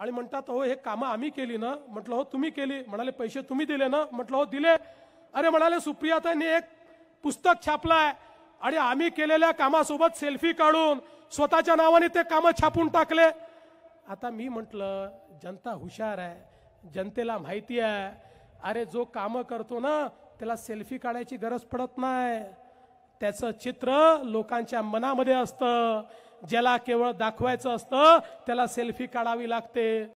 आणि म्हणतात हो हे कामं आम्ही केली ना म्हटलं हो तुम्ही केली म्हणाले पैसे तुम्ही दिले ना म्हटलं हो दिले अरे म्हणाले सुप्रियाताईंनी एक पुस्तक छापलाय आणि आम्ही केलेल्या कामासोबत सेल्फी काढून स्वतःच्या नावाने ते कामं छापून टाकले आता मी म्हटलं जनता हुशार आहे जनतेला माहिती आहे अरे जो काम करतो ना त्याला सेल्फी काढायची गरज पडत नाही त्याचं चित्र लोकांच्या मनामध्ये असतं ज्याला केवळ दाखवायचं असतं त्याला सेल्फी काढावी लागते